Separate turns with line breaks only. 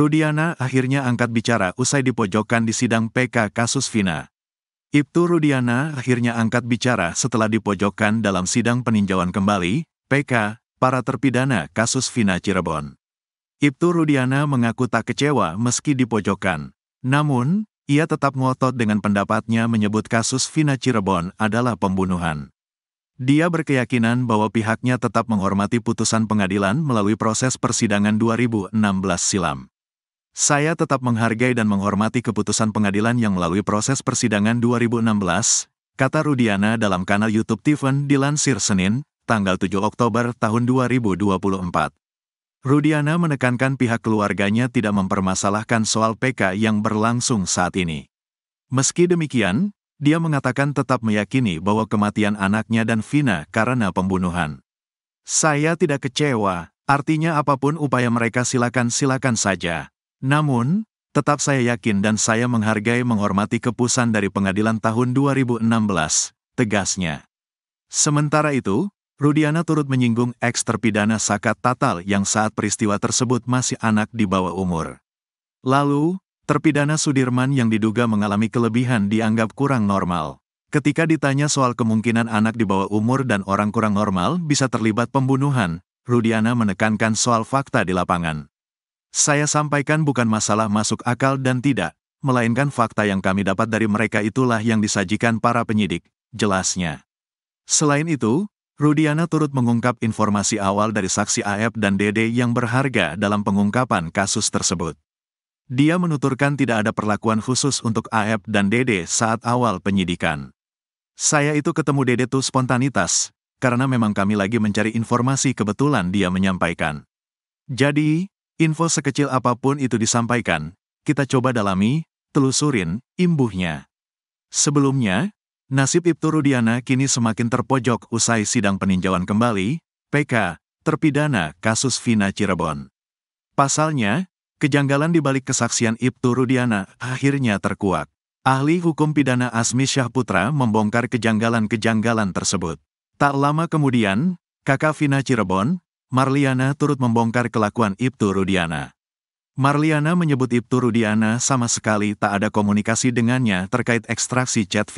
Rudiana akhirnya angkat bicara usai dipojokkan di sidang PK kasus Vina. Ibtu Rudiana akhirnya angkat bicara setelah dipojokkan dalam sidang peninjauan kembali, PK, para terpidana kasus Vina Cirebon. Ibtu Rudiana mengaku tak kecewa meski dipojokkan. Namun, ia tetap ngotot dengan pendapatnya menyebut kasus Vina Cirebon adalah pembunuhan. Dia berkeyakinan bahwa pihaknya tetap menghormati putusan pengadilan melalui proses persidangan 2016 silam. Saya tetap menghargai dan menghormati keputusan pengadilan yang melalui proses persidangan 2016, kata Rudiana dalam kanal YouTube Tiffen dilansir Senin, tanggal 7 Oktober tahun 2024. Rudiana menekankan pihak keluarganya tidak mempermasalahkan soal PK yang berlangsung saat ini. Meski demikian, dia mengatakan tetap meyakini bahwa kematian anaknya dan Vina karena pembunuhan. Saya tidak kecewa, artinya apapun upaya mereka silakan-silakan saja. Namun, tetap saya yakin dan saya menghargai menghormati keputusan dari pengadilan tahun 2016, tegasnya. Sementara itu, Rudiana turut menyinggung eks terpidana Saka Tatal yang saat peristiwa tersebut masih anak di bawah umur. Lalu, terpidana Sudirman yang diduga mengalami kelebihan dianggap kurang normal. Ketika ditanya soal kemungkinan anak di bawah umur dan orang kurang normal bisa terlibat pembunuhan, Rudiana menekankan soal fakta di lapangan. Saya sampaikan bukan masalah masuk akal dan tidak, melainkan fakta yang kami dapat dari mereka itulah yang disajikan para penyidik, jelasnya. Selain itu, Rudiana turut mengungkap informasi awal dari saksi AF dan Dede yang berharga dalam pengungkapan kasus tersebut. Dia menuturkan tidak ada perlakuan khusus untuk AF dan Dede saat awal penyidikan. Saya itu ketemu Dede tuh spontanitas, karena memang kami lagi mencari informasi kebetulan dia menyampaikan. Jadi, Info sekecil apapun itu disampaikan, kita coba dalami, telusurin, imbuhnya. Sebelumnya, nasib Ibtu Rudiana kini semakin terpojok usai sidang peninjauan kembali, PK, terpidana kasus Vina Cirebon. Pasalnya, kejanggalan di balik kesaksian Ibtu Rudiana akhirnya terkuak. Ahli hukum pidana Asmi Syahputra membongkar kejanggalan-kejanggalan tersebut. Tak lama kemudian, kakak Vina Cirebon, Marliana turut membongkar kelakuan Ibtu Rudiana. Marliana menyebut Ibtu Rudiana sama sekali tak ada komunikasi dengannya terkait ekstraksi chat